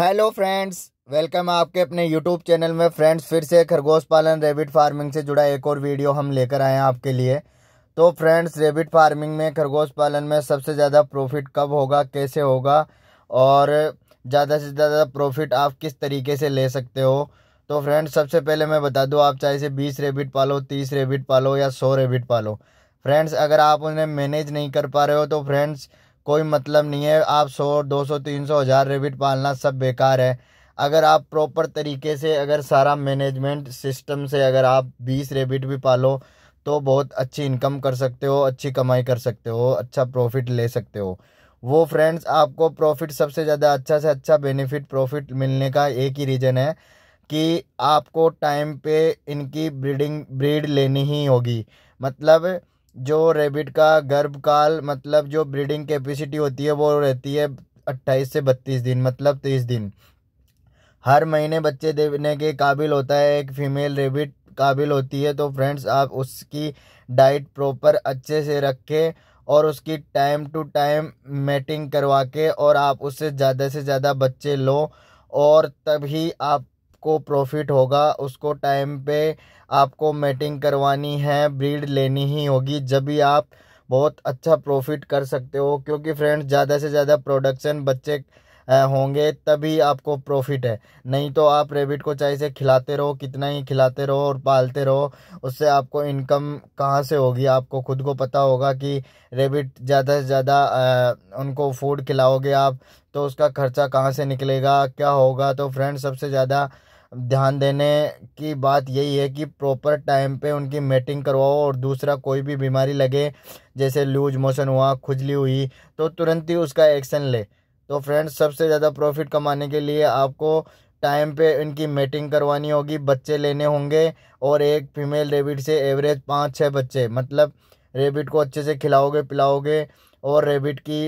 hello friends welcome आपके अपने YouTube channel में फ्रेंड्स फिर से खरगोश पालन रेबिट फार्मिंग से जुड़ा एक और वीडियो हम लेकर आए हैं आपके लिए तो फ्रेंड्स रेबिट फार्मिंग में खरगोश पालन में सबसे ज़्यादा प्रॉफिट कब होगा कैसे होगा और ज़्यादा से ज़्यादा प्रॉफिट आप किस तरीके से ले सकते हो तो फ्रेंड्स सबसे पहले मैं बता दूँ आप चाहे से बीस रेबिट पालो तीस रेबिट पालो या सौ रेबिट पालो फ्रेंड्स अगर आप उन्हें मैनेज नहीं कर पा रहे हो तो फ्रेंड्स कोई मतलब नहीं है आप सौ दो सौ तीन सौ हज़ार रेबिट पालना सब बेकार है अगर आप प्रॉपर तरीके से अगर सारा मैनेजमेंट सिस्टम से अगर आप बीस रेबिट भी पालो तो बहुत अच्छी इनकम कर सकते हो अच्छी कमाई कर सकते हो अच्छा प्रॉफिट ले सकते हो वो फ्रेंड्स आपको प्रॉफिट सबसे ज़्यादा अच्छा से अच्छा बेनिफिट प्रॉफिट मिलने का एक ही रीज़न है कि आपको टाइम पे इनकी ब्रीडिंग ब्रीड लेनी ही होगी मतलब जो रेबिट का गर्भकाल मतलब जो ब्रीडिंग कैपेसिटी होती है वो रहती है अट्ठाईस से बत्तीस दिन मतलब तीस दिन हर महीने बच्चे देने के काबिल होता है एक फीमेल रेबिट काबिल होती है तो फ्रेंड्स आप उसकी डाइट प्रॉपर अच्छे से रखें और उसकी टाइम टू टाइम मेटिंग करवा के और आप उससे ज़्यादा से ज़्यादा बच्चे लो और तभी आप आपको प्रॉफिट होगा उसको टाइम पे आपको मेटिंग करवानी है ब्रीड लेनी ही होगी जब भी आप बहुत अच्छा प्रॉफिट कर सकते हो क्योंकि फ्रेंड्स ज़्यादा से ज़्यादा प्रोडक्शन बच्चे होंगे तभी आपको प्रॉफिट है नहीं तो आप रेबिट को चाहे से खिलाते रहो कितना ही खिलाते रहो और पालते रहो उससे आपको इनकम कहाँ से होगी आपको खुद को पता होगा कि रेबिट ज़्यादा से ज़्यादा उनको फूड खिलाओगे आप तो उसका खर्चा कहाँ से निकलेगा क्या होगा तो फ्रेंड सबसे ज़्यादा ध्यान देने की बात यही है कि प्रॉपर टाइम पे उनकी मेटिंग करवाओ और दूसरा कोई भी बीमारी लगे जैसे लूज मोशन हुआ खुजली हुई तो तुरंत ही उसका एक्शन ले तो फ्रेंड्स सबसे ज़्यादा प्रॉफिट कमाने के लिए आपको टाइम पे इनकी मेटिंग करवानी होगी बच्चे लेने होंगे और एक फीमेल रेबिट से एवरेज पाँच छः बच्चे मतलब रेबिट को अच्छे से खिलाओगे पिलाओगे और रेबिट की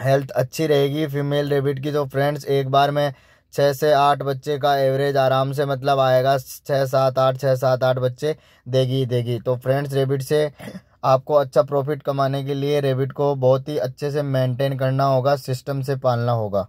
हेल्थ अच्छी रहेगी फीमेल रेबिट की तो फ्रेंड्स एक बार मैं छः से आठ बच्चे का एवरेज आराम से मतलब आएगा छः सात आठ छः सात आठ बच्चे देगी ही देगी तो फ्रेंड्स रेबिट से आपको अच्छा प्रॉफिट कमाने के लिए रेबिट को बहुत ही अच्छे से मेंटेन करना होगा सिस्टम से पालना होगा